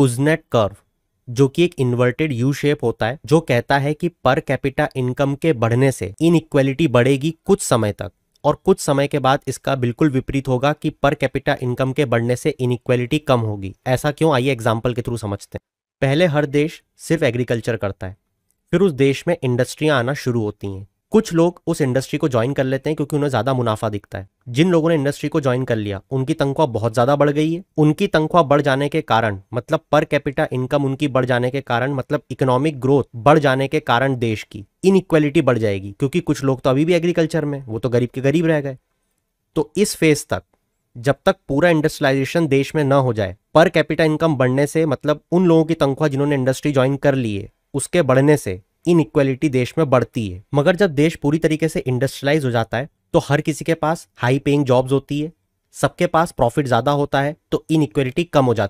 Kuznets curve जो कि एक इन्वर्टेड यू शेप होता है जो कहता है कि पर कैपिटा इनकम के बढ़ने से इन बढ़ेगी कुछ समय तक और कुछ समय के बाद इसका बिल्कुल विपरीत होगा कि पर कैपिटा इनकम के बढ़ने से इन कम होगी ऐसा क्यों आइए एग्जाम्पल के थ्रू समझते हैं पहले हर देश सिर्फ एग्रीकल्चर करता है फिर उस देश में इंडस्ट्रियाँ आना शुरू होती हैं कुछ लोग उस इंडस्ट्री को ज्वाइन कर लेते हैं क्योंकि उन्हें ज़्यादा मुनाफा दिखता है जिन लोगों ने इंडस्ट्री को ज्वाइन कर लिया उनकी तनख्वाह बहुत ज़्यादा बढ़ गई है उनकी तनख्वाह बढ़ जाने के कारण मतलब पर कैपिटा इनकम उनकी बढ़ जाने के कारण मतलब इकोनॉमिक ग्रोथ बढ़ जाने के कारण देश की इन बढ़ जाएगी क्योंकि कुछ लोग तो अभी भी एग्रीकल्चर में वो तो गरीब के गरीब रह गए तो इस फेज तक जब तक पूरा इंडस्ट्रियलाइजेशन देश में न हो जाए पर कैपिटा इनकम बढ़ने से मतलब उन लोगों की तनख्वाह जिन्होंने इंडस्ट्री ज्वाइन कर ली है उसके बढ़ने से इनक्वलिटी देश में बढ़ती है मगर जब देश पूरी तरीके से इंडस्ट्रियलाइज हो जाता है तो हर किसी के पास हाई पेइंग जॉब्स होती है सबके पास प्रॉफिट ज़्यादा होता है तो इनक्वलिटी कम हो जाती है